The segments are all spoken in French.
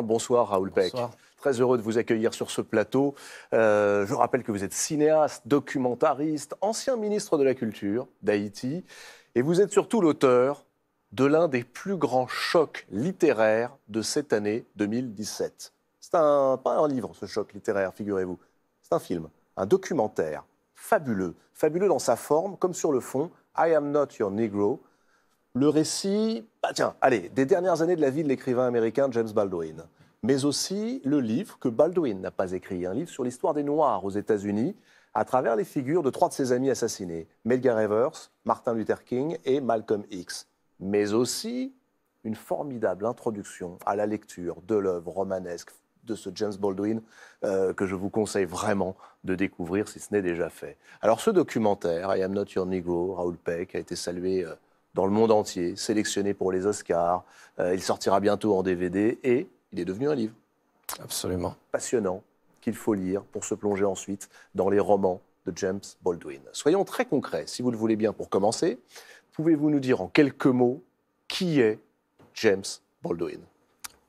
Bonsoir Raoul Peck. Très heureux de vous accueillir sur ce plateau. Euh, je rappelle que vous êtes cinéaste, documentariste, ancien ministre de la Culture d'Haïti et vous êtes surtout l'auteur de l'un des plus grands chocs littéraires de cette année 2017. C'est pas un livre, ce choc littéraire, figurez-vous. C'est un film, un documentaire fabuleux. Fabuleux dans sa forme comme sur le fond. I am not your Negro le récit, bah tiens, allez, des dernières années de la vie de l'écrivain américain James Baldwin, mais aussi le livre que Baldwin n'a pas écrit, un livre sur l'histoire des Noirs aux États-Unis, à travers les figures de trois de ses amis assassinés, Melgar Evers, Martin Luther King et Malcolm X, mais aussi une formidable introduction à la lecture de l'œuvre romanesque de ce James Baldwin euh, que je vous conseille vraiment de découvrir si ce n'est déjà fait. Alors ce documentaire, I Am Not Your Negro, Raoul Peck, a été salué euh, dans le monde entier, sélectionné pour les Oscars. Euh, il sortira bientôt en DVD et il est devenu un livre. Absolument. Passionnant, qu'il faut lire pour se plonger ensuite dans les romans de James Baldwin. Soyons très concrets, si vous le voulez bien, pour commencer. Pouvez-vous nous dire en quelques mots qui est James Baldwin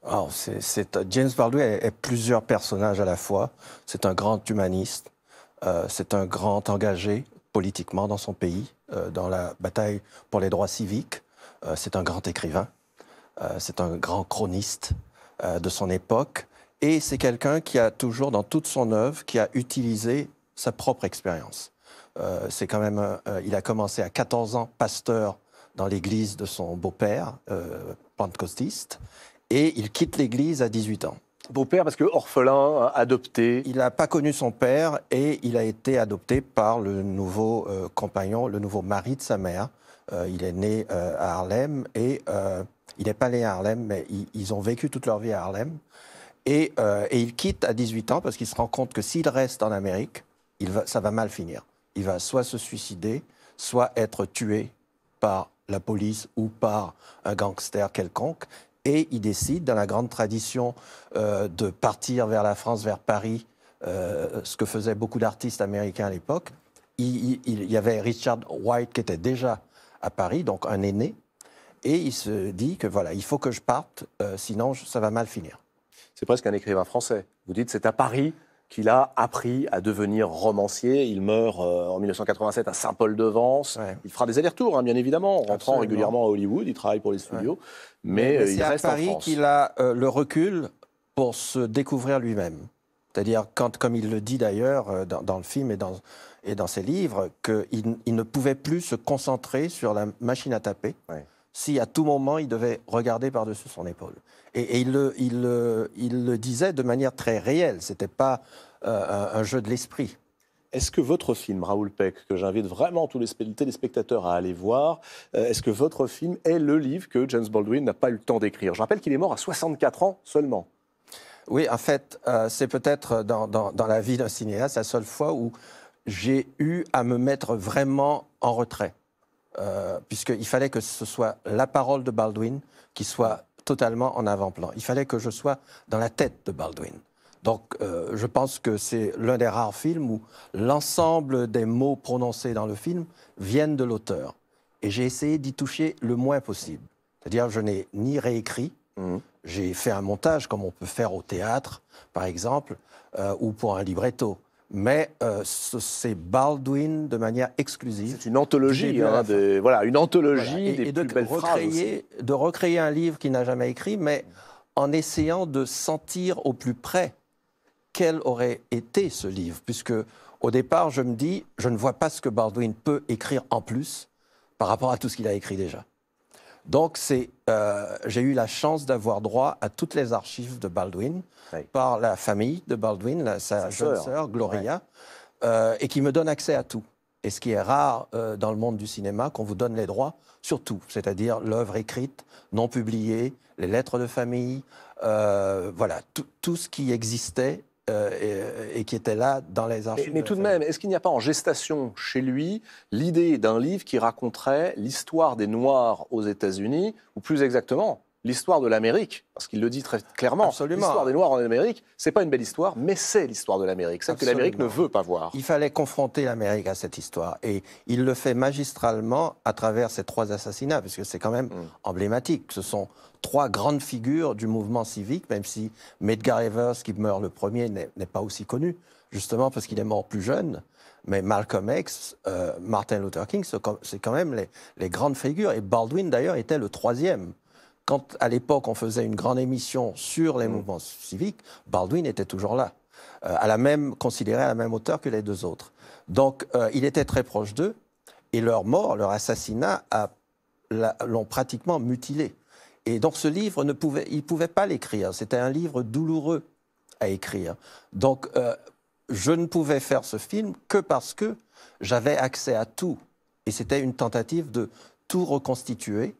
oh, euh, James Baldwin est, plusieurs personnages à la fois. C'est un grand humaniste, euh, c'est un grand engagé, politiquement dans son pays, euh, dans la bataille pour les droits civiques. Euh, c'est un grand écrivain, euh, c'est un grand chroniste de son époque, et c'est quelqu'un qui a toujours, dans toute son œuvre, qui a utilisé sa propre expérience. c'est quand même, il a commencé à 14 ans pasteur dans l'église de son beau-père, Pentecostiste, et il quitte l'église à 18 ans beau-père parce que orphelin, adopté. Il n'a pas connu son père et il a été adopté par le nouveau euh, compagnon, le nouveau mari de sa mère. Euh, il est né euh, à Harlem et il n'est pas né à Harlem, mais ils, ont vécu toute leur vie à Harlem. Et, il quitte à 18 ans parce qu'il se rend compte que s'il reste en Amérique, il va, ça va mal finir. Il va soit se suicider, soit être tué par la police ou par un gangster quelconque. Et il décide, dans la grande tradition, euh, de partir vers la France, vers Paris, euh, ce que faisaient beaucoup d'artistes américains à l'époque. Il, y avait Richard White qui était déjà à Paris, donc un aîné, et il se dit que voilà, il faut que je parte, euh, sinon ça va mal finir. C'est presque un écrivain français. Vous dites c'est à Paris qu'il a appris à devenir romancier. Il meurt euh, en 1987 à Saint-Paul-de-Vence. Il fera des allers-retours, hein, bien évidemment, en rentrant régulièrement à Hollywood. Il travaille pour les studios, mais, euh, il à Paris qu'il a euh, le recul pour se découvrir lui-même. C'est-à-dire, comme il le dit d'ailleurs dans, le film et dans, et dans ses livres, qu'il ne pouvait plus se concentrer sur la machine à taper si à tout moment il devait regarder par-dessus son épaule. Et, il, le, disait de manière très réelle, ce n'était pas euh, un, jeu de l'esprit. Est-ce que votre film, Raoul Peck, que j'invite vraiment tous les téléspectateurs à aller voir, euh, est-ce que votre film est le livre que James Baldwin n'a pas eu le temps d'écrire Je rappelle qu'il est mort à 64 ans seulement. Oui, en fait, euh, c'est peut-être dans, la vie d'un cinéaste la seule fois où j'ai eu à me mettre vraiment en retrait. Euh, puisqu'il fallait que ce soit la parole de Baldwin qui soit totalement en avant-plan. Il fallait que je sois dans la tête de Baldwin. Donc euh, je pense que c'est l'un des rares films où l'ensemble des mots prononcés dans le film viennent de l'auteur. Et j'ai essayé d'y toucher le moins possible. C'est-à-dire je n'ai ni réécrit, mmh. j'ai fait un montage comme on peut faire au théâtre, par exemple, euh, ou pour un libretto mais euh, c'est Baldwin de manière exclusive. C'est une anthologie, hein, voilà, une anthologie des plus belles phrases de recréer un livre qu'il n'a jamais écrit, mais en essayant de sentir au plus près quel aurait été ce livre, puisque au départ, je me dis, je ne vois pas ce que Baldwin peut écrire en plus par rapport à tout ce qu'il a écrit déjà. Donc, c'est, euh, j'ai eu la chance d'avoir droit à toutes les archives de Baldwin par la famille de Baldwin, sa, jeune sœur Gloria, euh, et qui me donne accès à tout. Et ce qui est rare euh, dans le monde du cinéma, qu'on vous donne les droits sur tout, c'est-à-dire l'œuvre écrite, non publiée, les lettres de famille, voilà, tout ce qui existait euh, et, qui était là dans les archives. mais tout de même, est-ce qu'il n'y a pas en gestation chez lui l'idée d'un livre qui raconterait l'histoire des Noirs aux États-Unis, ou plus exactement, l'histoire de l'Amérique, parce qu'il le dit très clairement, l'histoire des Noirs en Amérique, c'est pas une belle histoire, mais c'est l'histoire de l'Amérique, celle que l'Amérique ne veut pas voir. Il fallait confronter l'Amérique à cette histoire, et il le fait magistralement à travers ces trois assassinats, parce que c'est quand même mm. emblématique. Ce sont trois grandes figures du mouvement civique, même si Medgar Evers, qui meurt le premier, n'est pas aussi connu, justement parce qu'il est mort plus jeune. Mais Malcolm X, euh, Martin Luther King, c'est quand même les, les grandes figures. Et Baldwin, d'ailleurs, était le troisième quand à l'époque on faisait une grande émission sur les mm. mouvements civiques, Baldwin était toujours là, euh, à la même, considéré à la même hauteur que les deux autres. Donc euh, il était très proche d'eux et leur mort, leur assassinat l'ont pratiquement mutilé. Et donc ce livre, ne pouvait, il ne pouvait pas l'écrire, c'était un livre douloureux à écrire. Donc euh, je ne pouvais faire ce film que parce que j'avais accès à tout. Et c'était une tentative de tout reconstituer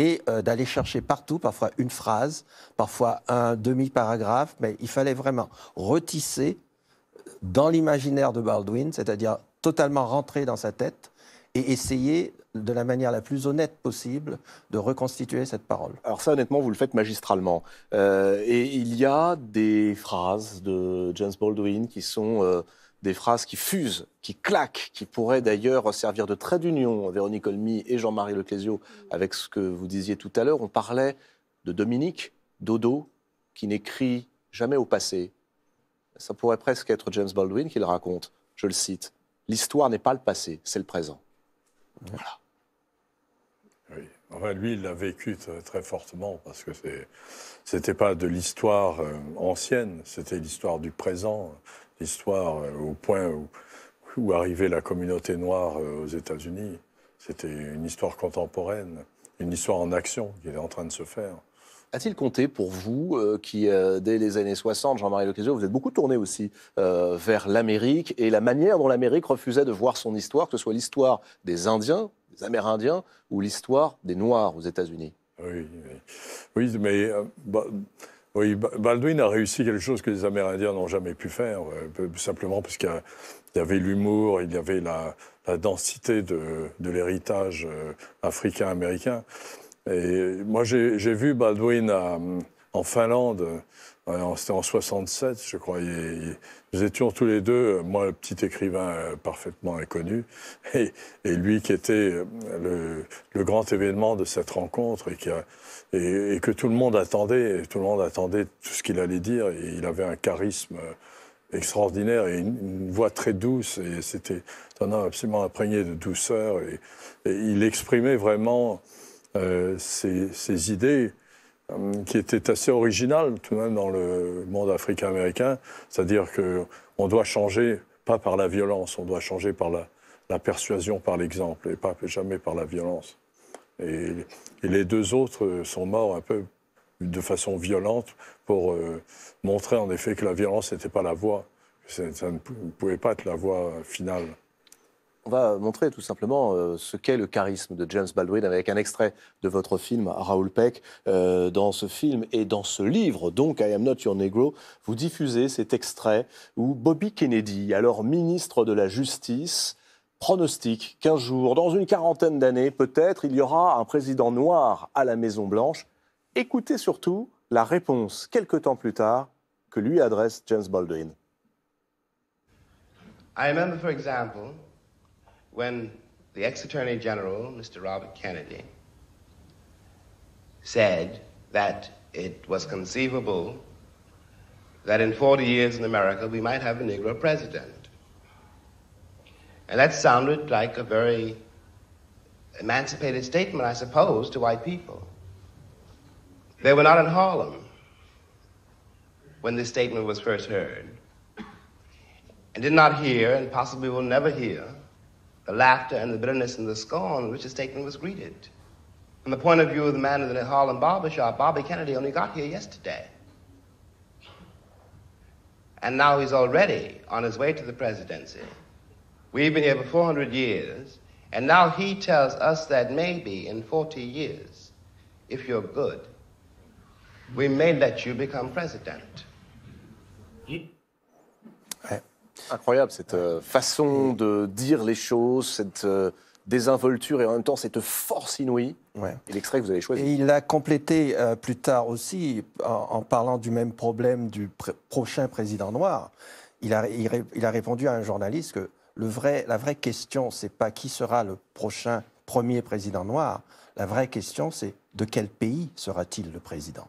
et euh, d'aller chercher partout, parfois une phrase, parfois un demi-paragraphe, mais il fallait vraiment retisser euh, dans l'imaginaire de Baldwin, c'est-à-dire totalement rentrer dans sa tête et essayer de la manière la plus honnête possible de reconstituer cette parole. Alors ça, honnêtement, vous le faites magistralement. Euh, et il y a des phrases de James Baldwin qui sont des phrases qui fusent, qui claquent, qui pourraient d'ailleurs servir de trait d'union. Véronique Olmy et Jean-Marie Leclésio, avec ce que vous disiez tout à l'heure, on parlait de Dominique Dodo, qui n'écrit jamais au passé. Ça pourrait presque être James Baldwin qui le raconte. Je le cite. L'histoire n'est pas le passé, c'est le présent. Voilà lui, il l'a vécu très, fortement parce que c'était pas de l'histoire euh, ancienne, c'était l'histoire du présent, l'histoire euh, au point où, où, arrivait la communauté noire euh, aux États-Unis. C'était une histoire contemporaine, une histoire en action qui est en train de se faire. A-t-il compté pour vous, qui dès les années 60, Jean-Marie Leclésio, vous êtes beaucoup tourné aussi vers l'Amérique et la manière dont l'Amérique refusait de voir son histoire, que ce soit l'histoire des Indiens des Amérindiens ou l'histoire des Noirs aux États-Unis. Oui, oui. mais euh, oui, Baldwin a réussi quelque chose que les Amérindiens n'ont jamais pu faire, euh, simplement parce qu'il y, avait l'humour, il y avait la, densité de, l'héritage euh, africain-américain. Et moi, j'ai vu Baldwin en Finlande c'était en 67, je crois. nous étions tous les deux, euh, moi, le petit écrivain euh, parfaitement inconnu, et, lui qui était euh, le, grand événement de cette rencontre et, que tout le monde attendait. tout le monde attendait tout ce qu'il allait dire. Et il avait un charisme extraordinaire et une, voix très douce. Et c'était un homme absolument imprégné de douceur. Et, il exprimait vraiment ses idées euh, qui était assez original tout de même dans le monde africain-américain, c'est-à-dire qu'on doit changer, pas par la violence, on doit changer par la, persuasion, par l'exemple, et pas jamais par la violence. Et, les deux autres sont morts un peu de façon violente pour euh, montrer en effet que la violence n'était pas la voie, ça ne pouvait pas être la voie finale. On va montrer tout simplement euh, ce qu'est le charisme de James Baldwin avec un extrait de votre film, Raoul Peck. Euh, dans ce film et dans ce livre, donc I Am Not Your Negro, vous diffusez cet extrait où Bobby Kennedy, alors ministre de la Justice, pronostique qu'un jour, dans une quarantaine d'années peut-être, il y aura un président noir à la Maison-Blanche. Écoutez surtout la réponse, quelques temps plus tard, que lui adresse James Baldwin. I remember, for example, when the ex Attorney General, Mr. Robert Kennedy, said that it was conceivable that in 40 years in America we might have a Negro president. And that sounded like a very emancipated statement, I suppose, to white people. They were not in Harlem when this statement was first heard, and did not hear, and possibly will never hear, the laughter and the bitterness and the scorn which his statement was greeted. From the point of view of the man in the Harlem barber shop, Bobby Kennedy only got here yesterday. And now he's already on his way to the presidency. We've been here for 400 years, and now he tells us that maybe in 40 years, if you're good, we may let you become president. Incroyable cette euh, façon mm. de dire les choses, cette euh, désinvolture et en même temps cette force inouïe. Et l'extrait que vous avez choisi. Et il l'a complété euh, plus tard aussi en, parlant du même problème du prochain président noir. Il a, a, répondu à un journaliste que le vrai, la vraie question, c'est pas qui sera le prochain premier président noir. La vraie question, c'est de quel pays sera-t-il le président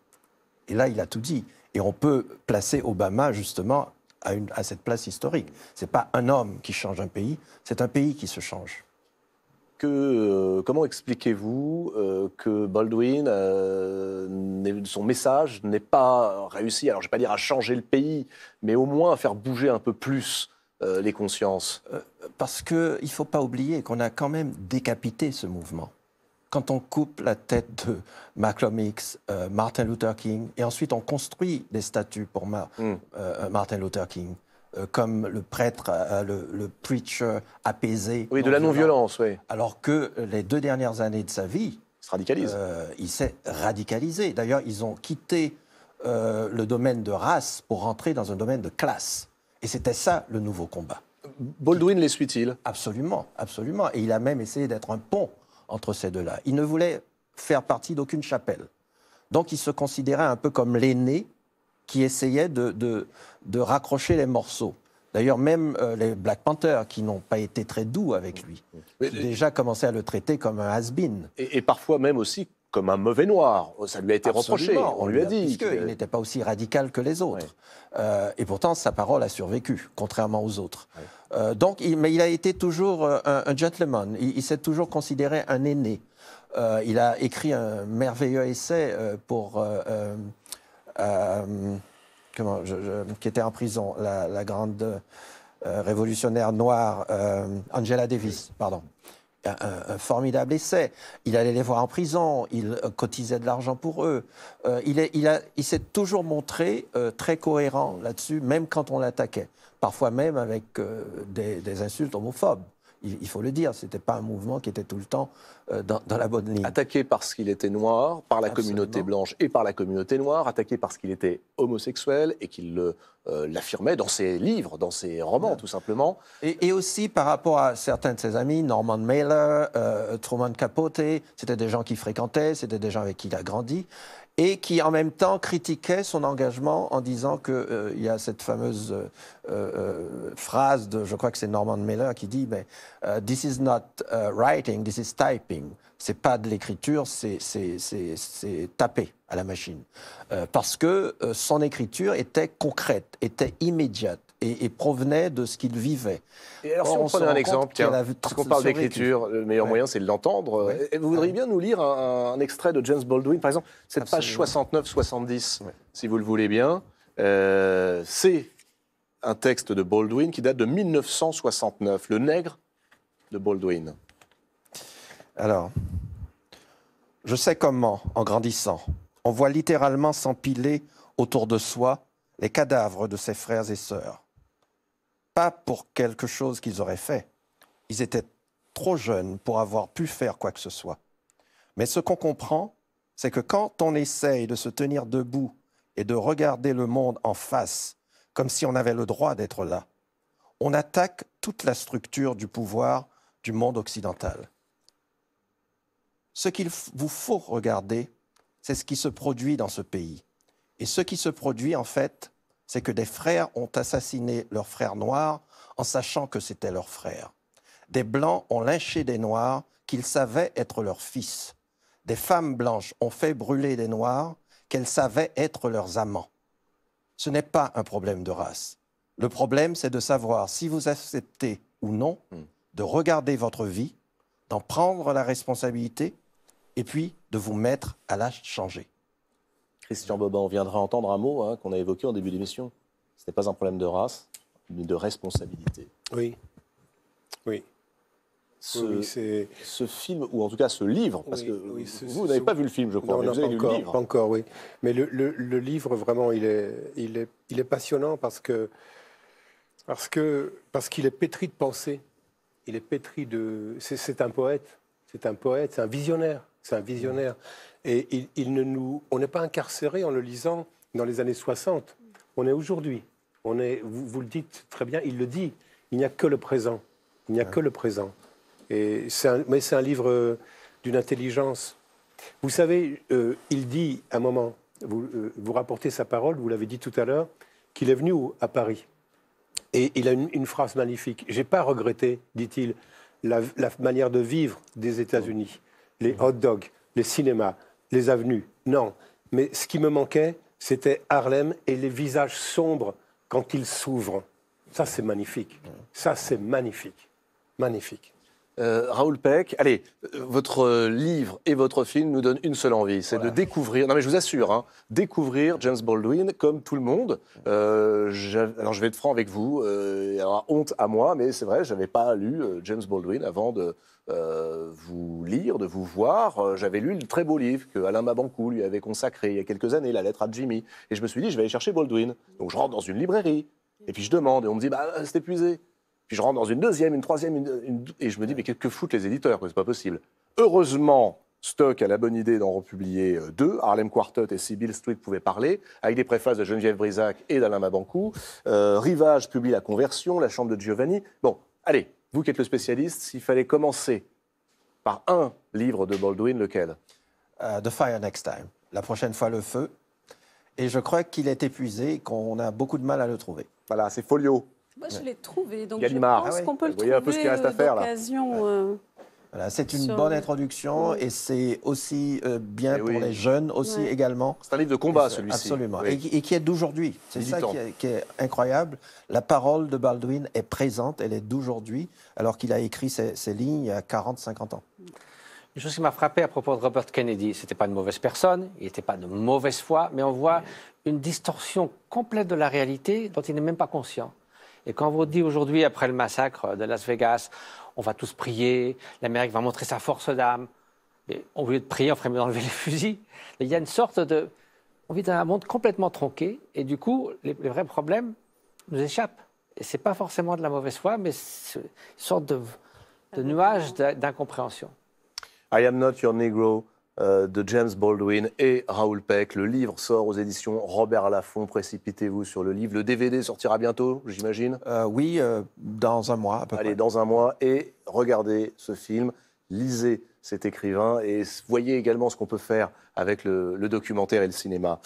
Et là, il a tout dit. Et on peut placer Obama justement à, cette place historique. Ce n'est pas un homme qui change un pays, c'est un pays qui se change. Euh, comment expliquez-vous euh, que Baldwin, euh, son message n'est pas réussi, alors je ne vais pas dire à changer le pays, mais au moins à faire bouger un peu plus les consciences Parce qu'il ne faut pas oublier qu'on a quand même décapité ce mouvement quand on coupe la tête de Malcolm X, euh, Martin Luther King, et ensuite on construit des statues pour mm. euh, euh, Martin Luther King, comme le prêtre, le, preacher apaisé. Oui, de la non-violence, oui. Alors que les deux dernières années de sa vie, il se radicalise. il s'est radicalisé. D'ailleurs, ils ont quitté le domaine de race pour rentrer dans un domaine de classe. Et c'était ça le nouveau combat. Baldwin les suit-il Absolument, absolument. Et il a même essayé d'être un pont entre ces deux-là. Il ne voulait faire partie d'aucune chapelle. Donc il se considérait un peu comme l'aîné qui essayait de, de, raccrocher les morceaux. D'ailleurs, même euh, les Black Panthers, qui n'ont pas été très doux avec lui, déjà commençaient à le traiter comme un has-been. et, parfois même aussi comme un mauvais noir. Oh, ça lui a été reproché, on, lui a, dit. qu'il n'était pas aussi radical que les autres. Euh, et pourtant, sa parole a survécu, contrairement aux autres. Euh, donc, mais il a été toujours euh, un, gentleman. Il, s'est toujours considéré un aîné. il a écrit un merveilleux essai pour. comment Qui était en prison, la grande révolutionnaire noire, Angela Davis, pardon un, formidable essai. Il allait les voir en prison, il euh, cotisait de l'argent pour eux. Euh, il, a, s'est toujours montré euh, très cohérent là-dessus, même quand on l'attaquait, parfois même avec des insultes homophobes il, faut le dire, ce n'était pas un mouvement qui était tout le temps euh, dans, la bonne ligne. Attaqué parce qu'il était noir, par la communauté blanche et par la communauté noire, attaqué parce qu'il était homosexuel et qu'il euh, l'affirmait dans ses livres, dans ses romans, tout simplement. Et, aussi par rapport à certains de ses amis, Norman Mailer, euh, Truman Capote, c'était des gens qu'il fréquentait, c'était des gens avec qui il a grandi et qui en même temps critiquait son engagement en disant qu'il euh, y a cette fameuse euh, euh, phrase de, je crois que c'est Norman Mailer qui dit, mais this is not writing, this is typing. C'est pas de l'écriture, c'est taper à la machine. parce que son écriture était concrète, était immédiate et, provenait de ce qu'il vivait. alors, si on, prend un exemple, tiens, qu'on parle d'écriture, le meilleur moyen, c'est de l'entendre. Vous voudriez bien nous lire un, extrait de James Baldwin, par exemple, cette page 69-70, si vous le voulez bien. Euh, c'est un texte de Baldwin qui date de 1969, Le Nègre de Baldwin. Alors, je sais comment, en grandissant, on voit littéralement s'empiler autour de soi les cadavres de ses frères et sœurs pas pour quelque chose qu'ils auraient fait. Ils étaient trop jeunes pour avoir pu faire quoi que ce soit. Mais ce qu'on comprend, c'est que quand on essaye de se tenir debout et de regarder le monde en face, comme si on avait le droit d'être là, on attaque toute la structure du pouvoir du monde occidental. Ce qu'il vous faut regarder, c'est ce qui se produit dans ce pays. Et ce qui se produit, en fait, c'est que des frères ont assassiné leurs frères noirs en sachant que c'était leurs frère. Des blancs ont lynché des noirs qu'ils savaient être leurs fils. Des femmes blanches ont fait brûler des noirs qu'elles savaient être leurs amants. Ce n'est pas un problème de race. Le problème, c'est de savoir si vous acceptez ou non hmm. de regarder votre vie, d'en prendre la responsabilité et puis de vous mettre à la changer. Christian Bobin, on viendra entendre un mot hein, qu'on a évoqué en début d'émission. Ce n'est pas un problème de race, mais de responsabilité. Oui. Oui. Ce, ce, film, ou en tout cas ce livre, parce que vous, n'avez pas vu le film, je crois, non, vous avez pas encore, Pas encore, oui. Mais le, livre, vraiment, il est, il est, passionnant parce parce que parce qu'il est pétri de pensée. Il est pétri de. C'est un poète. C'est un poète. C'est un visionnaire. C'est un visionnaire. Et on n'est pas incarcéré en le lisant dans les années 60. On est aujourd'hui. On est, vous, le dites très bien, il le dit. Il n'y a que le présent. Il n'y a que le présent. mais c'est un livre euh, d'une intelligence. Vous savez, euh, il dit à un moment, euh, vous, rapportez sa parole, vous l'avez dit tout à l'heure, qu'il est venu à Paris. Et il a une, phrase magnifique. J'ai pas regretté, dit-il, la, manière de vivre des États-Unis, les hot dogs, les cinémas, les avenues, non. Mais ce qui me manquait, c'était Harlem et les visages sombres quand ils s'ouvrent. Ça, c'est magnifique. Ça, c'est magnifique. Magnifique. Euh, Raoul Peck, allez, votre euh, livre et votre film nous donnent une seule envie, c'est de découvrir, non mais je vous assure, hein, découvrir James Baldwin comme tout le monde. Euh, alors je vais être franc avec vous, honte à moi, mais c'est vrai, je n'avais pas lu James Baldwin avant de vous lire, de vous voir. J'avais lu le très beau livre que Alain Mabancou lui avait consacré il y a quelques années, La lettre à Jimmy. Et je me suis dit, je vais aller chercher Baldwin. Donc je rentre dans une librairie, et puis je demande, et on me dit, bah, c'est épuisé. Puis je rentre dans une deuxième, une troisième, et je me dis, mais que, que foutent les éditeurs C'est pas possible. Heureusement, Stock a la bonne idée d'en republier euh, deux. Harlem Quartet et Sybil Street pouvaient parler, avec des préfaces de Geneviève Brisac et d'Alain Mabancou. Euh, Rivage publie La Conversion, La Chambre de Giovanni. Bon, allez, vous qui êtes le spécialiste, s'il fallait commencer par un livre de Baldwin, lequel euh, The Fire Next Time. La prochaine fois, le feu. Et je crois qu'il est épuisé, qu'on a beaucoup de mal à le trouver. Voilà, c'est folio je l'ai trouvé, donc je pense ah qu'on peut le trouver un peu ce reste à faire, euh, euh, c'est une bonne introduction et c'est aussi euh, bien eh pour les jeunes aussi également. C'est un livre de combat celui-ci. Absolument. Et, qui est d'aujourd'hui. C'est ça qui est, incroyable. La parole de Baldwin est présente, elle est d'aujourd'hui, alors qu'il a écrit ces, ces lignes il y a 40-50 ans. Une chose qui m'a frappé à propos de Robert Kennedy, c'était pas une mauvaise personne, il n'était pas de mauvaise foi, mais on voit une distorsion complète de la réalité dont il n'est même pas conscient. Et quand on vous dit aujourd'hui, après le massacre de Las Vegas, on va tous prier, l'Amérique va montrer sa force d'âme, mais au lieu de prier, on ferait mieux d'enlever les fusils. il y a une sorte de... On vit dans un monde complètement tronqué, et du coup, les, vrais problèmes nous échappent. Et ce n'est pas forcément de la mauvaise foi, mais une sorte de, de ah, nuage d'incompréhension. I am not your Negro. Euh, de James Baldwin et Raoul Peck. Le livre sort aux éditions Robert Laffont. Précipitez-vous sur le livre. Le DVD sortira bientôt, j'imagine euh, Oui, euh, dans un mois à peu Allez, dans un mois. Et regardez ce film, lisez cet écrivain et voyez également ce qu'on peut faire avec le, le, documentaire et le cinéma.